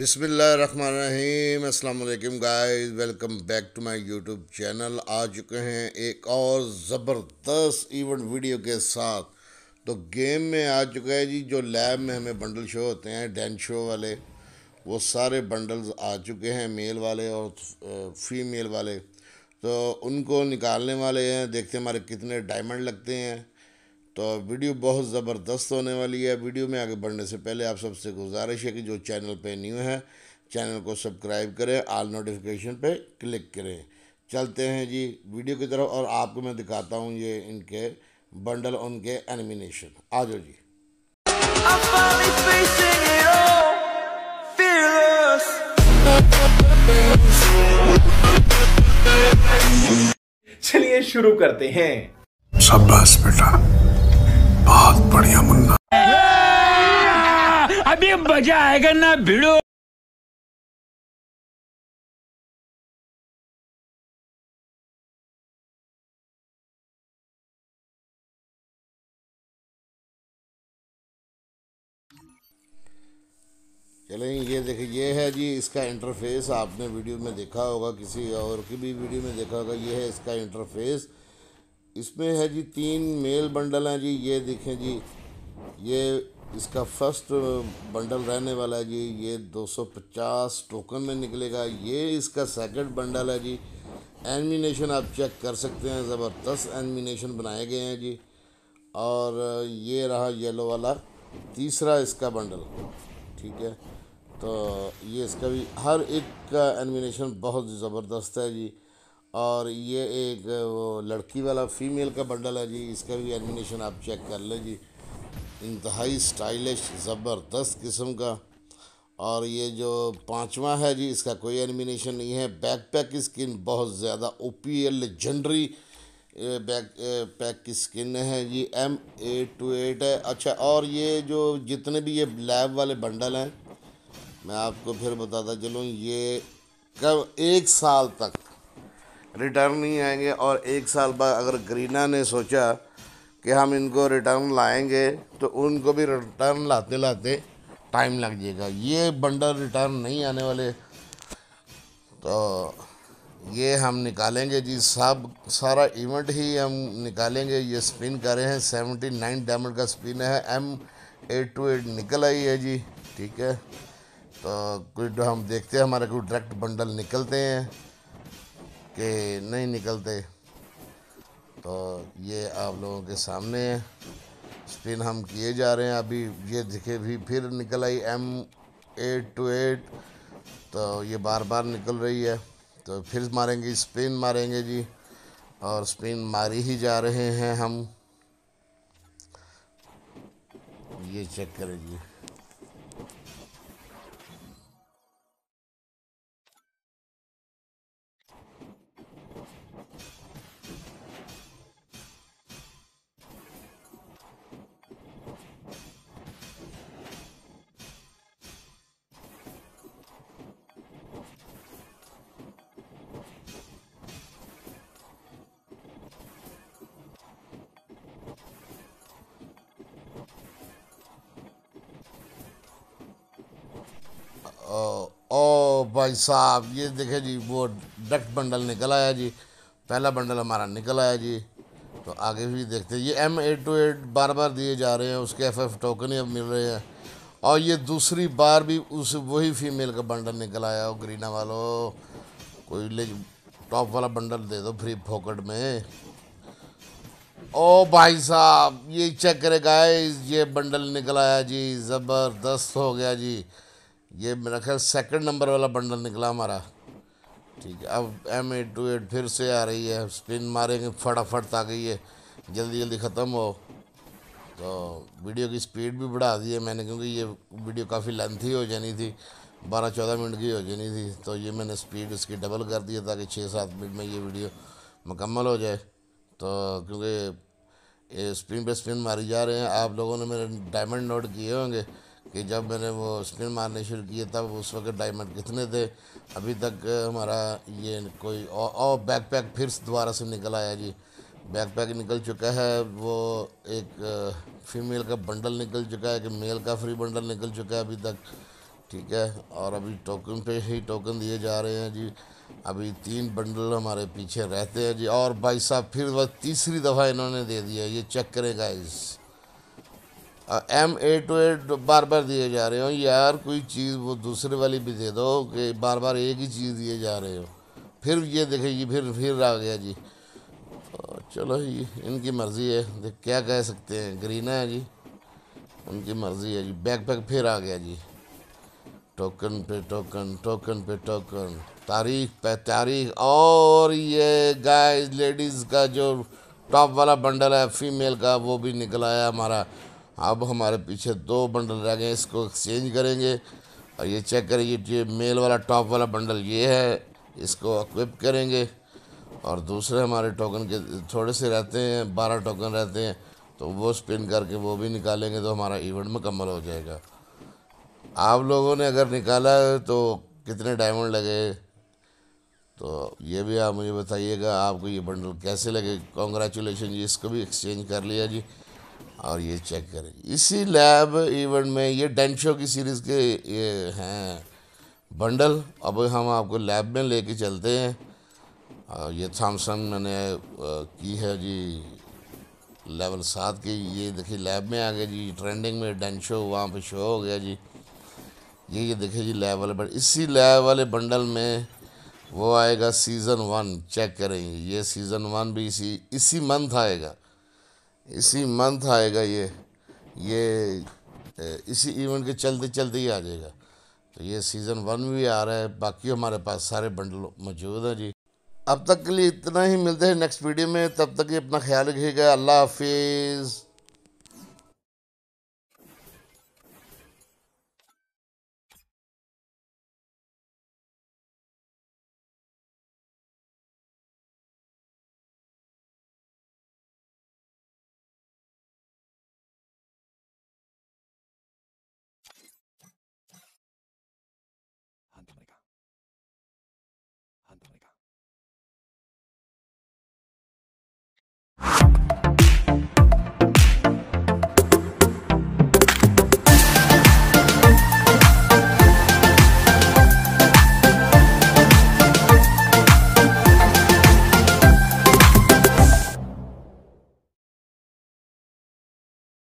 बिसमीम अल्लाम guys welcome back to my YouTube channel आ चुके हैं एक और ज़बरदस्त इवेंट वीडियो के साथ तो गेम में आ चुका है जी जो लैब में हमें बंडल शो होते हैं डैन शो वाले वो सारे बंडल्स आ चुके हैं मेल वाले और फीमेल वाले तो उनको निकालने वाले हैं देखते हैं हमारे कितने डायमंड लगते हैं तो वीडियो बहुत ज़बरदस्त होने वाली है वीडियो में आगे बढ़ने से पहले आप सबसे गुजारिश है कि जो चैनल पे न्यू है चैनल को सब्सक्राइब करें आल नोटिफिकेशन पे क्लिक करें चलते हैं जी वीडियो की तरफ और आपको मैं दिखाता हूँ ये इनके बंडल उनके एनिमिनेशन आ जाओ जी चलिए शुरू करते हैं बेटा बहुत बढ़िया मुन्ना अभी मजा आएगा ना भिड़ो चलें ये देखिए ये है जी इसका इंटरफेस आपने वीडियो में देखा होगा किसी और की भी वीडियो में देखा होगा ये है इसका इंटरफेस इसमें है जी तीन मेल बंडल हैं जी ये देखें जी ये इसका फर्स्ट बंडल रहने वाला है जी ये 250 टोकन में निकलेगा ये इसका सेकंड बंडल है जी एनमिनेशन आप चेक कर सकते हैं ज़बरदस्त एनमिनेशन बनाए गए हैं जी और ये रहा येलो वाला तीसरा इसका बंडल ठीक है तो ये इसका भी हर एक का एनमिनेशन बहुत ज़बरदस्त है जी और ये एक वो लड़की वाला फीमेल का बंडल है जी इसका भी एलिमिनेशन आप चेक कर लें जी इंतहाई स्टाइलिश ज़बरदस्त किस्म का और ये जो पांचवा है जी इसका कोई एनिमिनेशन नहीं है बैक पैक की स्किन बहुत ज़्यादा O P L legendary back pack की स्किन है जी एम एट टू एट है अच्छा और ये जो जितने भी ये लैब वाले बंडल हैं मैं आपको फिर बताता चलूँ ये कब एक साल तक रिटर्न नहीं आएंगे और एक साल बाद अगर ग्रीना ने सोचा कि हम इनको रिटर्न लाएंगे तो उनको भी रिटर्न लाते लाते टाइम लग जाएगा ये बंडल रिटर्न नहीं आने वाले तो ये हम निकालेंगे जी सब सारा इवेंट ही हम निकालेंगे ये स्पिन करे हैं सेवेंटी नाइन डायमंड का स्पिन है एम एट टू एट निकल आई है जी ठीक है तो कुछ हम देखते हैं हमारे कुछ डायरेक्ट बंडल निकलते हैं कि नहीं निकलते तो ये आप लोगों के सामने है स्पिन हम किए जा रहे हैं अभी ये दिखे भी फिर निकल आई एम एट टू एट तो ये बार बार निकल रही है तो फिर मारेंगे स्पिन मारेंगे जी और स्पिन मारी ही जा रहे हैं हम ये चेक करें जी भाई साहब ये देखे जी वो डक्ट बंडल निकल आया जी पहला बंडल हमारा निकल आया जी तो आगे भी देखते ये एम एट टू एट बार बार दिए जा रहे हैं उसके एफ एफ टोकन अब मिल रहे हैं और ये दूसरी बार भी उस वही फीमेल का बंडल निकल आया हो ग्रीना वालो कोई ले टॉप वाला बंडल दे दो फ्री फोकट में ओ भाई साहब ये चेक करे गाइस ये बंडल निकल आया जी ज़बरदस्त हो गया जी ये मेरा ख्याल सेकंड नंबर वाला बंडल निकला हमारा ठीक है अब एम एट टू एट फिर से आ रही है स्पिन मारेंगे फटाफट ताकि ये जल्दी जल्दी ख़त्म हो तो वीडियो की स्पीड भी बढ़ा दी है मैंने क्योंकि ये वीडियो काफ़ी लेंथी हो जानी थी बारह चौदह मिनट की हो जानी थी तो ये मैंने स्पीड इसकी डबल कर दी है ताकि छः सात मिनट में ये वीडियो मुकम्मल हो जाए तो क्योंकि ये स्पिन पे स्पिन मारी जा रहे हैं आप लोगों ने मेरे डायमंड नोट किए होंगे कि जब मैंने वो स्पिन मारने शुरू किए तब उस वक्त डायमंड कितने थे अभी तक हमारा ये कोई और, और बैक पैक फिर दोबारा से निकल आया जी बैक पैक निकल चुका है वो एक फीमेल का बंडल निकल चुका है कि मेल का फ्री बंडल निकल चुका है अभी तक ठीक है और अभी टोकन पे ही टोकन दिए जा रहे हैं जी अभी तीन बंडल हमारे पीछे रहते हैं जी और भाई साहब फिर वह तीसरी दफ़ा इन्होंने दे दिया ये चेक करेगा इस एम ए टू ए बार बार दिए जा रहे हो यार कोई चीज़ वो दूसरे वाली भी दे दो कि बार बार एक ही चीज़ दिए जा रहे हो फिर ये देखेगी फिर फिर आ गया जी चलो ये इनकी मर्ज़ी है देख क्या कह सकते हैं ग्रीना है जी उनकी मर्ज़ी है जी बैक पैक फिर आ गया जी टोकन पे टोकन टोकन पे टोकन तारीख पे तारीख और ये गाइस लेडीज़ का जो टॉप वाला बंडल है फीमेल का वो भी निकला है हमारा अब हमारे पीछे दो बंडल रह गए इसको एक्सचेंज करेंगे और ये चेक करिए ये मेल वाला टॉप वाला बंडल ये है इसको इक्विप करेंगे और दूसरे हमारे टोकन के थोड़े से रहते हैं बारह टोकन रहते हैं तो वो स्पिन करके वो भी निकालेंगे तो हमारा इवेंट मुकम्मल हो जाएगा आप लोगों ने अगर निकाला तो कितने डायमंड लगे तो ये भी आप मुझे बताइएगा आपको ये बंडल कैसे लगे कॉन्ग्रेचुलेशन जी इसको भी एक्सचेंज कर लिया जी और ये चेक करें इसी लैब इवेंट में ये डेंशो की सीरीज़ के ये हैं बंडल अब हम आपको लैब में लेके चलते हैं और ये थॉमसन मैंने की है जी लेवल सात की ये देखिए लैब में आ गया जी ट्रेंडिंग में डेंशो शो वहाँ पे शो हो गया जी ये ये देखिए जी लैब वाले बंडल इसी लैब वाले बंडल में वो आएगा सीज़न वन चेक करेंगे ये सीज़न वन भी इसी इसी मंथ आएगा इसी मंथ आएगा ये ये इसी इवेंट के चलते चलते ही आ जाएगा तो ये सीज़न वन में भी आ रहा है बाकी हमारे पास सारे बंडल मौजूद हैं जी अब तक के लिए इतना ही मिलते हैं नेक्स्ट वीडियो में तब तक ये अपना ख्याल रखिएगा अल्लाह हाफिज़